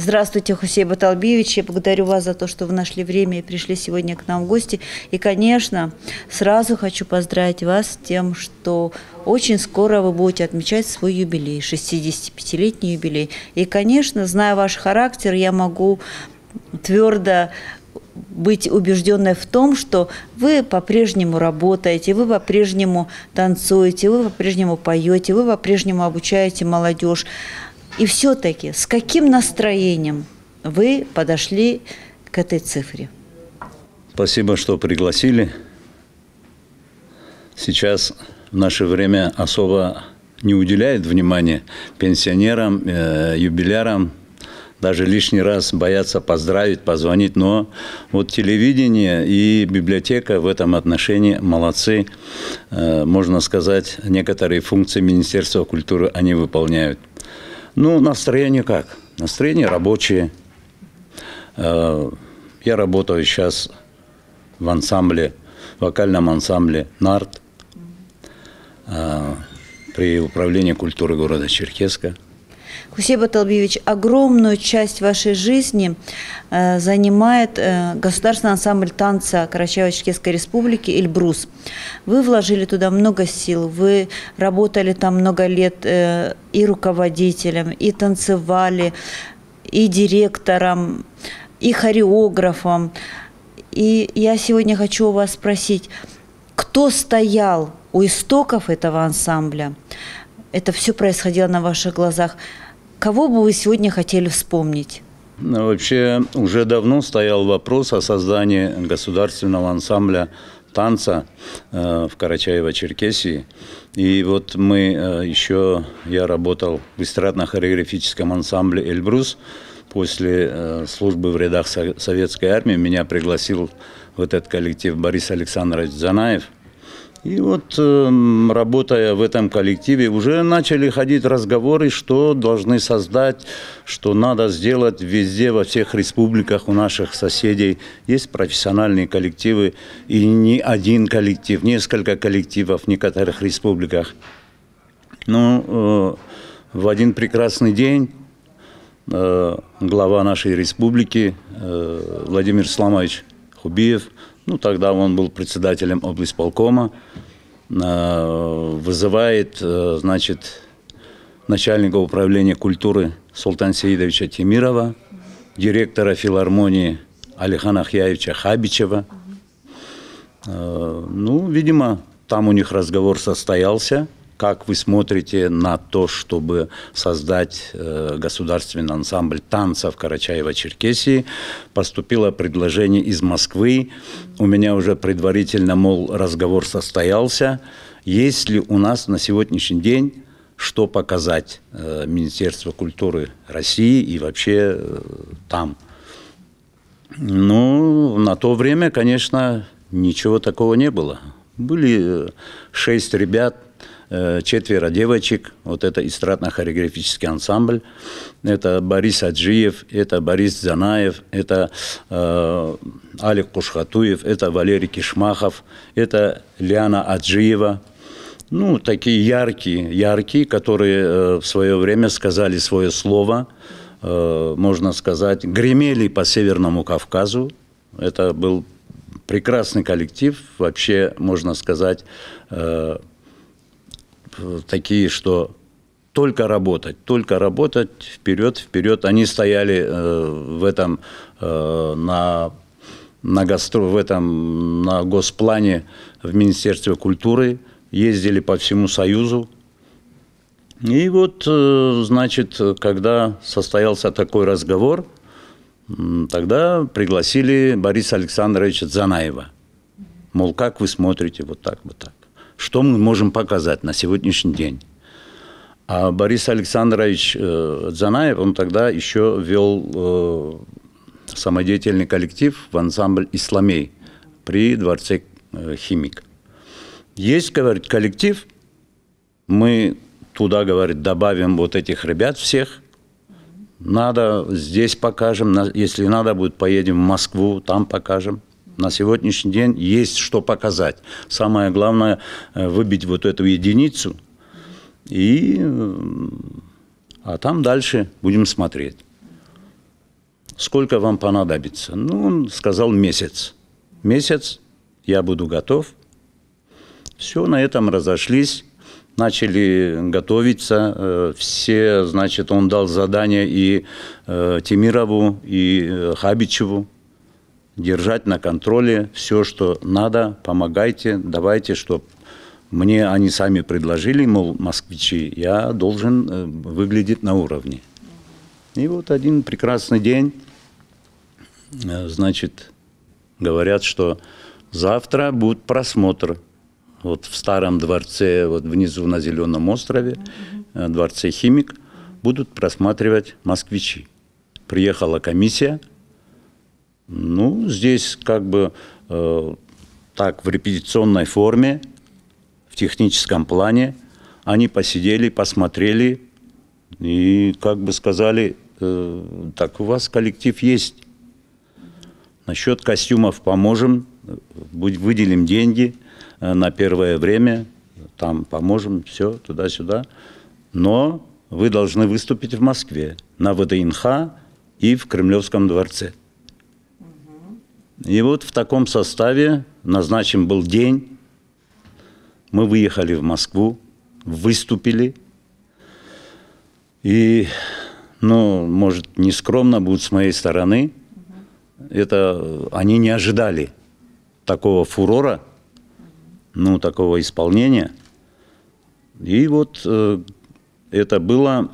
Здравствуйте, Хусей Баталбиевич. Я благодарю вас за то, что вы нашли время и пришли сегодня к нам в гости. И, конечно, сразу хочу поздравить вас с тем, что очень скоро вы будете отмечать свой юбилей, 65-летний юбилей. И, конечно, зная ваш характер, я могу твердо быть убежденной в том, что вы по-прежнему работаете, вы по-прежнему танцуете, вы по-прежнему поете, вы по-прежнему обучаете молодежь. И все-таки с каким настроением вы подошли к этой цифре? Спасибо, что пригласили. Сейчас в наше время особо не уделяет внимания пенсионерам, э, юбилярам, даже лишний раз боятся поздравить, позвонить. Но вот телевидение и библиотека в этом отношении молодцы. Э, можно сказать, некоторые функции Министерства культуры они выполняют. Ну, настроение как? Настроение рабочее. Э, я работаю сейчас в ансамбле, вокальном ансамбле «Нарт» э, при управлении культуры города Черкеска – Хусейба Талбиевич, огромную часть вашей жизни э, занимает э, государственный ансамбль танца Карачаево-Черкесской республики «Эльбрус». Вы вложили туда много сил, вы работали там много лет э, и руководителем, и танцевали, и директором, и хореографом. И я сегодня хочу у вас спросить, кто стоял у истоков этого ансамбля? Это все происходило на ваших глазах. Кого бы вы сегодня хотели вспомнить? Ну, вообще уже давно стоял вопрос о создании государственного ансамбля танца э, в Карачаево-Черкесии. И вот мы э, еще, я работал в эстрадно-хореографическом ансамбле «Эльбрус». После э, службы в рядах советской армии меня пригласил в этот коллектив Борис Александрович Занаев – и вот, эм, работая в этом коллективе, уже начали ходить разговоры, что должны создать, что надо сделать везде, во всех республиках у наших соседей. Есть профессиональные коллективы, и не один коллектив, несколько коллективов в некоторых республиках. Ну, э, в один прекрасный день э, глава нашей республики э, Владимир Сламович Хубиев ну тогда он был председателем облисполкома, э, вызывает, э, значит, начальника управления культуры Султан Сеидовича Тимирова, директора филармонии Алихана Ахьяевича Хабичева. Э, ну, видимо, там у них разговор состоялся – как вы смотрите на то, чтобы создать э, государственный ансамбль танцев Карачаева-Черкесии? Поступило предложение из Москвы. У меня уже предварительно, мол, разговор состоялся. Есть ли у нас на сегодняшний день что показать э, Министерству культуры России и вообще э, там? Ну, на то время, конечно, ничего такого не было. Были шесть ребят, Э, четверо девочек, вот это эстрадно-хореографический ансамбль, это Борис Аджиев, это Борис Занаев, это э, Алик Кушхатуев, это Валерий Кишмахов, это Лиана Аджиева, ну, такие яркие, яркие, которые э, в свое время сказали свое слово, э, можно сказать, гремели по Северному Кавказу. Это был прекрасный коллектив, вообще, можно сказать, э, такие, что только работать, только работать, вперед, вперед. Они стояли э, в этом э, на на гастро, в этом на госплане в Министерстве культуры, ездили по всему Союзу. И вот, э, значит, когда состоялся такой разговор, тогда пригласили Бориса Александровича Занаева. Мол, как вы смотрите вот так, вот так что мы можем показать на сегодняшний день. А Борис Александрович э, Занаев, он тогда еще вел э, самодеятельный коллектив в ансамбль «Исламей» при дворце э, «Химик». Есть, говорит, коллектив, мы туда, говорит, добавим вот этих ребят всех, надо здесь покажем, если надо будет, поедем в Москву, там покажем на сегодняшний день есть что показать. Самое главное э, – выбить вот эту единицу, и, э, а там дальше будем смотреть. Сколько вам понадобится? Ну, он сказал месяц. Месяц я буду готов. Все, на этом разошлись начали готовиться. Э, все, значит, он дал задание и Тимирову, и Хабичеву держать на контроле все, что надо, помогайте, давайте, чтобы мне они сами предложили, мол, москвичи, я должен э, выглядеть на уровне. И вот один прекрасный день, э, значит, говорят, что завтра будет просмотр вот в старом дворце, вот внизу на Зеленом острове, э, дворце Химик, будут просматривать москвичи. Приехала комиссия – ну, здесь как бы э, так в репетиционной форме, в техническом плане. Они посидели, посмотрели и как бы сказали, э, так у вас коллектив есть. Насчет костюмов поможем, выделим деньги э, на первое время, там поможем, все, туда-сюда. Но вы должны выступить в Москве, на ВДНХ и в Кремлевском дворце. И вот в таком составе назначен был день. Мы выехали в Москву, выступили. И, ну, может, не скромно будет с моей стороны, это они не ожидали такого фурора, ну, такого исполнения. И вот э, это было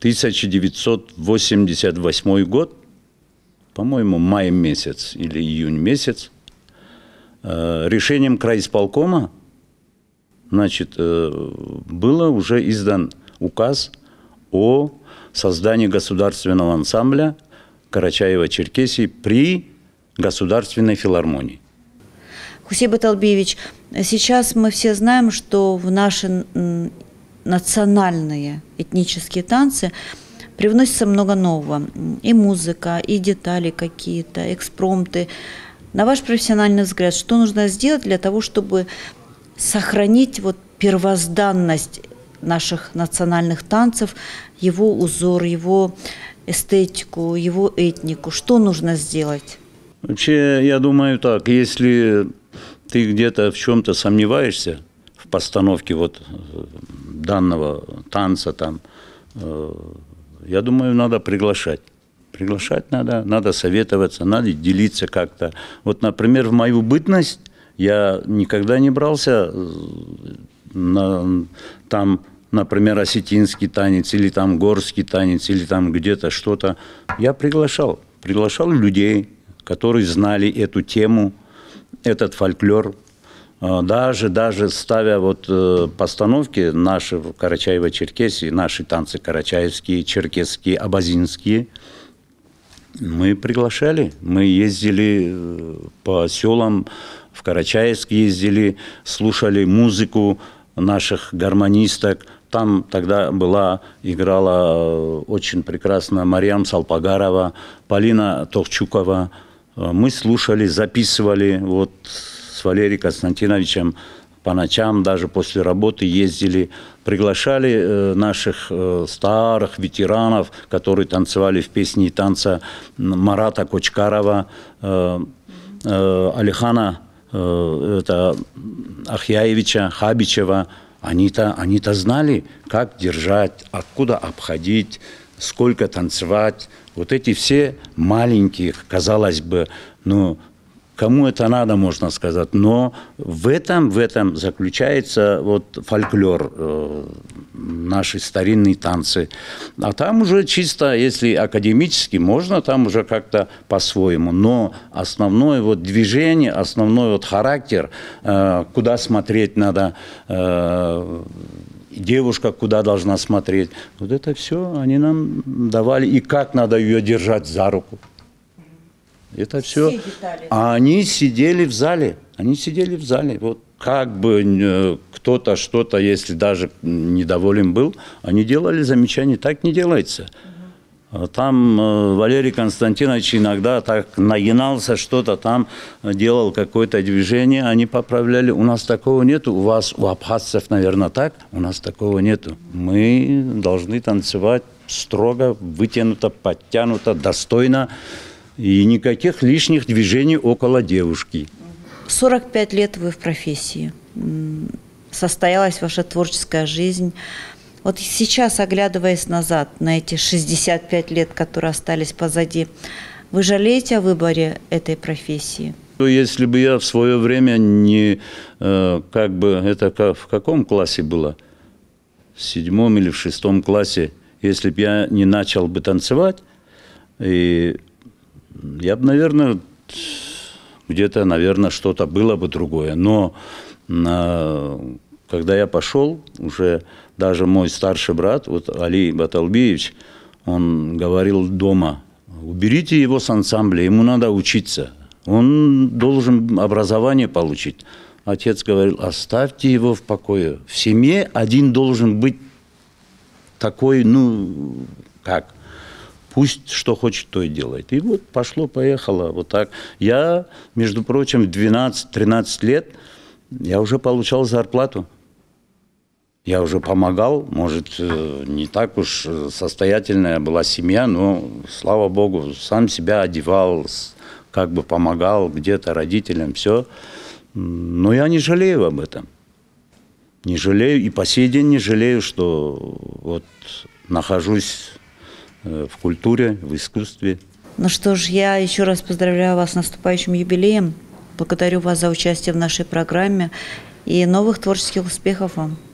1988 год по-моему, май месяц или июнь месяц, э, решением краисполкома значит, э, было уже издан указ о создании государственного ансамбля Карачаева-Черкесии при Государственной филармонии. Хусей Баталбиевич, сейчас мы все знаем, что в наши национальные этнические танцы – привносится много нового. И музыка, и детали какие-то, экспромты. На ваш профессиональный взгляд, что нужно сделать для того, чтобы сохранить вот первозданность наших национальных танцев, его узор, его эстетику, его этнику? Что нужно сделать? Вообще, я думаю так, если ты где-то в чем-то сомневаешься, в постановке вот э, данного танца там, э, я думаю, надо приглашать. Приглашать надо, надо советоваться, надо делиться как-то. Вот, например, в мою бытность я никогда не брался э, на, там, например, осетинский танец, или там горский танец, или там где-то что-то. Я приглашал. Приглашал людей, которые знали эту тему, этот фольклор, а, даже, даже ставя вот э, постановки наши в Карачаево-Черкесии, наши танцы карачаевские, черкесские, абазинские, мы приглашали. Мы ездили э, по селам, в Карачаевск ездили, слушали музыку наших гармонисток. Там тогда была, играла э, очень прекрасно Мариам Салпагарова, Полина Товчукова. Мы слушали, записывали. Вот с Валерием Константиновичем по ночам, даже после работы ездили, приглашали э, наших э, старых ветеранов, которые танцевали в песне и танца Марата Кочкарова, э, Алихана это, Ахьяевича, Хабичева. Они-то они -то знали, как держать, откуда обходить, сколько танцевать. Вот эти все маленькие, казалось бы, ну, кому это надо, можно сказать. Но в этом, в этом заключается вот фольклор, э, наши старинные танцы. А там уже чисто, если академически, можно там уже как-то по-своему. Но основное вот движение, основной вот характер, э, куда смотреть надо, э, девушка куда должна смотреть. Вот это все они нам давали. И как надо ее держать за руку. Это все. все детали. А они сидели в зале. Они сидели в зале. Вот как бы э, кто-то что-то, если даже недоволен был, они делали замечания. Так не делается. А там э, Валерий Константинович иногда так нагинался, что-то там делал какое-то движение, они поправляли. У нас такого нету. У вас, у абхазцев, наверное, так. У нас такого нету. Мы должны танцевать строго, вытянуто, подтянуто, достойно и никаких лишних движений около девушки. 45 лет вы в профессии. Состоялась ваша творческая жизнь. Вот сейчас, оглядываясь назад на эти 65 лет, которые остались позади, вы жалеете о выборе этой профессии? Ну, если бы я в свое время не, э, как бы, это в каком классе было? В седьмом или в шестом классе, если бы я не начал бы танцевать, и я бы, наверное, где-то, наверное, что-то было бы другое. Но а, когда я пошел, уже даже мой старший брат, вот Али Баталбиевич, он говорил дома, уберите его с ансамбля, ему надо учиться. Он должен образование получить. Отец говорил, оставьте его в покое. В семье один должен быть такой, ну, как, пусть что хочет, то и делает. И вот пошло-поехало вот так. Я, между прочим, 12-13 лет я уже получал зарплату. Я уже помогал, может, э, не так уж э, состоятельная была семья, но, слава богу, сам себя одевал, как бы помогал где-то родителям, все. Но я не жалею об этом. Не жалею, и по сей день не жалею, что вот нахожусь Э, в культуре, в искусстве. Ну что ж, я еще раз поздравляю вас с наступающим юбилеем. Благодарю вас за участие в нашей программе и новых творческих успехов вам.